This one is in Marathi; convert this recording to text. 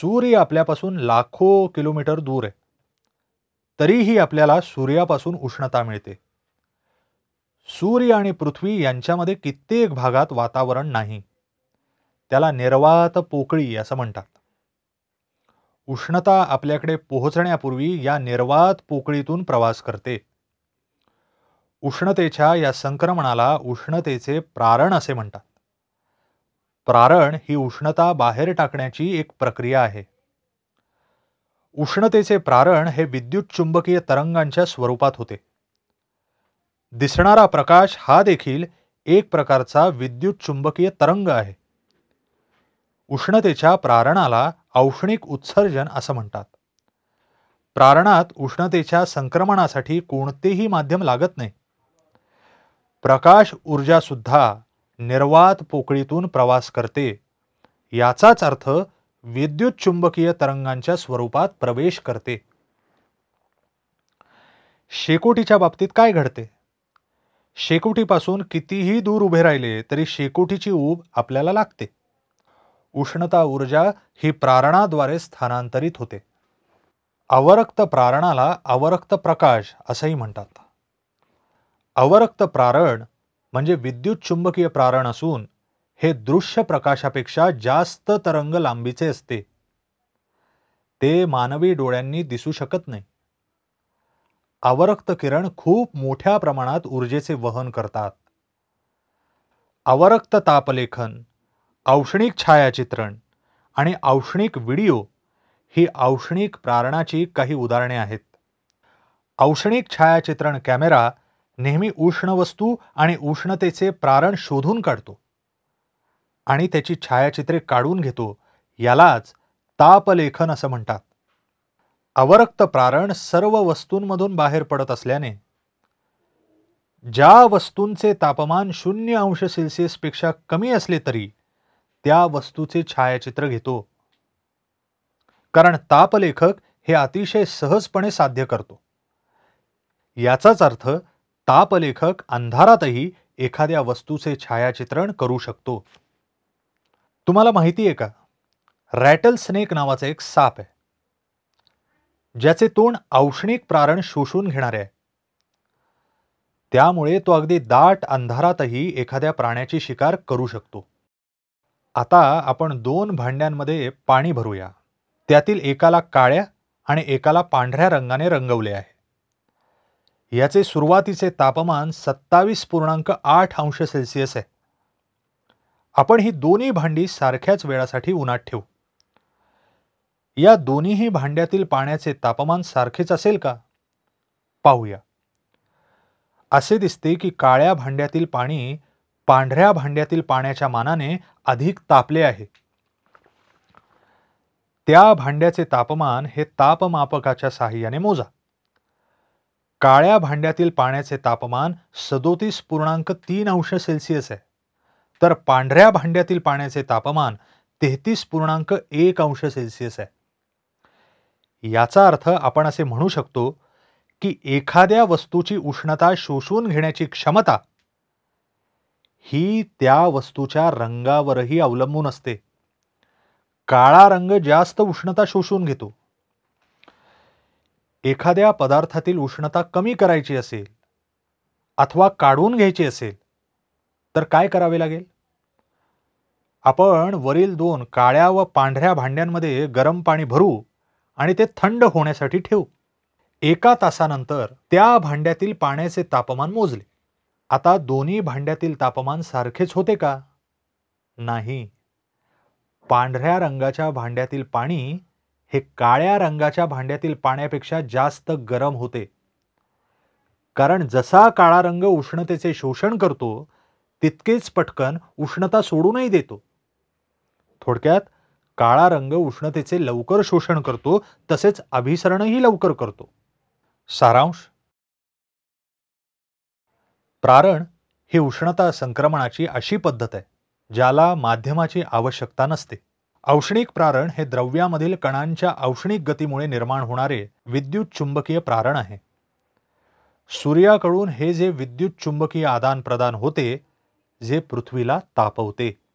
सूर्य आपल्यापासून लाखो किलोमीटर दूर आहे तरीही आपल्याला सूर्यापासून उष्णता मिळते सूर्य आणि पृथ्वी यांच्यामध्ये कित्येक भागात वातावरण नाही त्याला निर्वात पोकळी असं म्हणतात उष्णता आपल्याकडे पोहोचण्यापूर्वी या निर्वात पोकळीतून प्रवास करते उष्णतेच्या या संक्रमणाला उष्णतेचे प्रारण असे म्हणतात प्रारण ही उष्णता बाहेर टाकण्याची एक प्रक्रिया आहे उष्णतेचे प्रारण हे विद्युत चुंबकीय तरंगांच्या स्वरूपात होते दिसणारा प्रकाश हा देखील एक प्रकारचा विद्युत चुंबकीय तरंग आहे उष्णतेच्या प्रारणाला औष्णिक उत्सर्जन असं म्हणतात प्रारणात उष्णतेच्या संक्रमणासाठी कोणतेही माध्यम लागत नाही प्रकाश ऊर्जा सुद्धा निर्वात पोकळीतून प्रवास करते याचाच अर्थ विद्युत चुंबकीय तरंगांच्या स्वरूपात प्रवेश करते शेकोटीच्या बाबतीत काय घडते शेकोटीपासून कितीही दूर उभे राहिले तरी शेकोटीची ऊब आपल्याला लागते उष्णता ऊर्जा ही प्रारणाद्वारे स्थानांतरित होते अवरक्त प्रारणाला अवरक्त प्रकाश असंही म्हणतात अवरक्त प्रारण म्हणजे विद्युत चुंबकीय प्रारण असून हे दृश्य प्रकाशापेक्षा जास्त तरंग लांबीचे असते ते मानवी डोळ्यांनी दिसू शकत नाही अवरक्त किरण खूप मोठ्या प्रमाणात ऊर्जेचे वहन करतात अवरक्त तापलेखन औष्णिक छायाचित्रण आणि औष्णिक व्हिडिओ ही औष्णिक प्रारणाची काही उदाहरणे आहेत औष्णिक छायाचित्रण कॅमेरा नेहमी उष्ण वस्तू आणि उष्णतेचे प्रारण शोधून काढतो आणि त्याची छायाचित्रे काढून घेतो यालाच तापलेखन असं म्हणतात अवरक्त प्रारण सर्व वस्तूंमधून बाहेर पडत असल्याने ज्या वस्तूंचे तापमान शून्य अंश सेल्सिअसपेक्षा कमी असले तरी त्या वस्तूचे छायाचित्र घेतो कारण तापलेखक हे अतिशय सहजपणे साध्य करतो याचाच अर्थ तापलेखक अंधारातही एखाद्या वस्तूचे छायाचित्रण करू शकतो तुम्हाला माहिती आहे का रॅटल स्नेक नावाचा एक साप आहे ज्याचे तोंड औष्णिक प्रारण शोषून घेणारे आहे त्यामुळे तो अगदी दाट अंधारातही एखाद्या प्राण्याची शिकार करू शकतो आता आपण दोन भांड्यांमध्ये पाणी भरूया त्यातील एकाला काळ्या आणि एकाला पांढऱ्या रंगाने रंगवले आहे याचे सुरुवातीचे तापमान सत्तावीस पूर्णांक आठ अंश सेल्सिअस आहे आपण ही दोन्ही भांडी सारख्याच वेळासाठी उन्हात ठेवू या दोन्हीही भांड्यातील पाण्याचे तापमान सारखेच असेल का पाहूया असे दिसते की काळ्या भांड्यातील पाणी पांढऱ्या भांड्यातील पाण्याच्या मानाने अधिक तापले आहे त्या भांड्याचे तापमान हे तापमापकाच्या साहाय्याने मोजा काळ्या भांड्यातील पाण्याचे तापमान सदोतीस पूर्णांक तीन अंश सेल्सिअस आहे तर पांढऱ्या भांड्यातील पाण्याचे तापमान तेहतीस पूर्णांक एक अंश सेल्सिअस आहे याचा अर्थ आपण असे म्हणू शकतो की एखाद्या वस्तूची उष्णता शोषून घेण्याची क्षमता ही त्या वस्तूच्या रंगावरही अवलंबून असते काळा रंग जास्त उष्णता शोषून घेतो एखाद्या पदार्थातील उष्णता कमी करायची असेल अथवा काढून घ्यायची असेल तर काय करावे लागेल आपण वरील दोन काळ्या व पांढऱ्या भांड्यांमध्ये गरम पाणी भरू आणि ते थंड होण्यासाठी ठेवू एका तासानंतर त्या भांड्यातील पाण्याचे तापमान मोजले आता दोन्ही भांड्यातील तापमान सारखेच होते का नाही पांढऱ्या रंगाच्या भांड्यातील पाणी हे काळ्या रंगाच्या भांड्यातील पाण्यापेक्षा जास्त गरम होते कारण जसा काळा रंग उष्णतेचे शोषण करतो तितकेच पटकन उष्णता सोडूनही देतो थोडक्यात काळा रंग उष्णतेचे लवकर शोषण करतो तसेच अभिसरणही लवकर करतो सारांश प्रारण ही उष्णता संक्रमणाची अशी पद्धत आहे ज्याला माध्यमाची आवश्यकता नसते औष्णिक प्रारण हे द्रव्यामधील कणांच्या औष्णिक गतीमुळे निर्माण होणारे विद्युत चुंबकीय प्रारण आहे सूर्याकडून हे जे विद्युत चुंबकीय आदान प्रदान होते जे पृथ्वीला तापवते